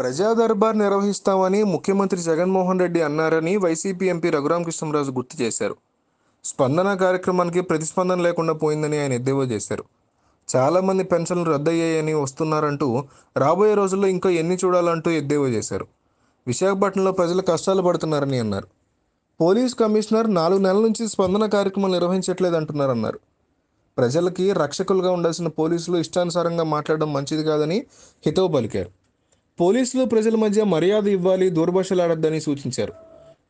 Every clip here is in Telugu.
ప్రజాదర్బార్ నిర్వహిస్తామని ముఖ్యమంత్రి జగన్మోహన్ రెడ్డి అన్నారని వైసీపీ ఎంపీ రఘురామకృష్ణరాజు గుర్తు చేశారు స్పందన కార్యక్రమానికి ప్రతిస్పందన లేకుండా పోయిందని ఆయన ఎద్దేవా చేశారు చాలామంది పెన్షన్లు రద్దయ్యాయని వస్తున్నారంటూ రాబోయే రోజుల్లో ఇంకా ఎన్ని చూడాలంటూ ఎద్దేవా చేశారు విశాఖపట్నంలో ప్రజలు కష్టాలు పడుతున్నారని అన్నారు పోలీస్ కమిషనర్ నాలుగు నెలల నుంచి స్పందన కార్యక్రమం అంటున్నారన్నారు ప్రజలకి రక్షకులుగా ఉండాల్సిన పోలీసులు ఇష్టానుసారంగా మాట్లాడడం మంచిది కాదని హితవు పలికారు పోలీసులు ప్రజల మధ్య మర్యాద ఇవ్వాలి దూరభాషలాడద్దని సూచించారు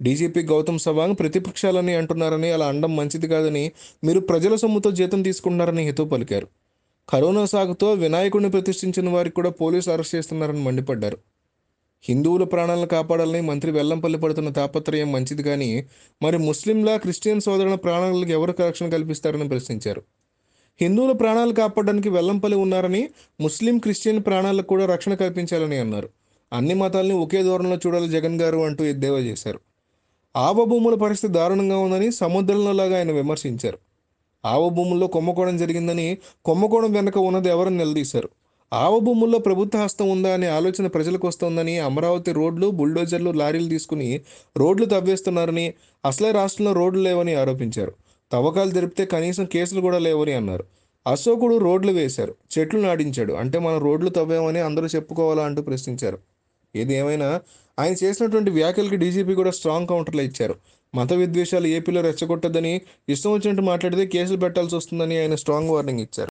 డీజీపీ గౌతమ్ సవాంగ్ ప్రతిపక్షాలని అంటున్నారని అలా అండం మంచిది కాదని మీరు ప్రజల సొమ్ముతో జీతం తీసుకున్నారని హితవు పలికారు కరోనా సాగుతో వినాయకుడిని ప్రతిష్ఠించిన వారికి కూడా పోలీసులు అరెస్ట్ చేస్తున్నారని మండిపడ్డారు హిందువుల ప్రాణాలను కాపాడాలని మంత్రి వెల్లంపల్లి పడుతున్న తాపత్రయం మంచిది కానీ మరి ముస్లింలా క్రిస్టియన్ సోదరుల ప్రాణాలకు ఎవరు రక్షణ కల్పిస్తారని ప్రశ్నించారు హిందువుల ప్రాణాలు కాపాడడానికి వెల్లంపల్లి ఉన్నారని ముస్లిం క్రిస్టియన్ ప్రాణాలకు కూడా రక్షణ కల్పించాలని అన్నారు అన్ని మతాల్ని ఒకే ధోరణిలో చూడాలి జగన్ గారు అంటూ ఎద్దేవా చేశారు ఆవభూముల పరిస్థితి దారుణంగా ఉందని లాగా ఆయన విమర్శించారు ఆవభూముల్లో కుమ్మకోణం జరిగిందని కుమ్మకోణం వెనుక ఉన్నది ఎవరని నిలదీశారు ఆవభూముల్లో ప్రభుత్వ హస్తం ఉందా అనే ఆలోచన ప్రజలకు వస్తుందని అమరావతి రోడ్లు బుల్డోజర్లు లారీలు తీసుకుని రోడ్లు తవ్వేస్తున్నారని అసలే రాష్ట్రంలో రోడ్లు లేవని ఆరోపించారు తవ్వకాలు జరిపితే కనీసం కేసులు కూడా లేవని అన్నారు అశోకుడు రోడ్లు వేశారు చెట్లు నాటించాడు అంటే మనం రోడ్లు తవ్వామని అందరూ చెప్పుకోవాలా అంటూ ప్రశ్నించారు ఏది ఏమైనా ఆయన చేసినటువంటి వ్యాఖ్యలకి డీజీపీ కూడా స్ట్రాంగ్ కౌంటర్లు ఇచ్చారు మత విద్వేషాలు ఏపీలో రెచ్చగొట్టదని ఇష్టం వచ్చినట్టు మాట్లాడితే కేసులు పెట్టాల్సి వస్తుందని ఆయన స్ట్రాంగ్ వార్నింగ్ ఇచ్చారు